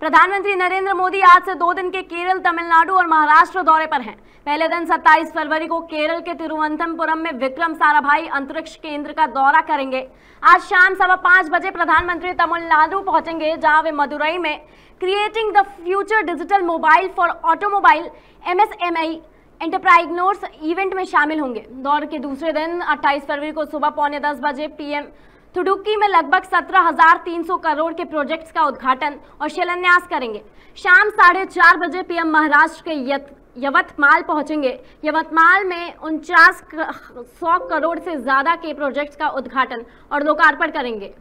प्रधानमंत्री नरेंद्र मोदी आज से दो दिन के केरल तमिलनाडु और महाराष्ट्र दौरे पर हैं पहले दिन 27 फरवरी को केरल के तिरुवनंतपुरम में विक्रम साराभाई अंतरिक्ष केंद्र का दौरा करेंगे आज शाम सवा पांच बजे प्रधानमंत्री तमिलनाडु पहुंचेंगे जहां वे मदुरई में creating the future digital mobile for automobile M entrepreneurs event में शामिल होंगे दौर के दूसरे दिन 28 फरवरी को सुबह पौने दस बजे पीएम थुडुक्की में लगभग 17,300 करोड़ के प्रोजेक्ट्स का उद्घाटन और शिलान्यास करेंगे शाम साढ़े चार बजे पीएम महाराष्ट्र के यवतमाल पहुंचेंगे यवतमाल में उनचास सौ करोड़ से ज़्यादा के प्रोजेक्ट्स का उद्घाटन और लोकार्पण करेंगे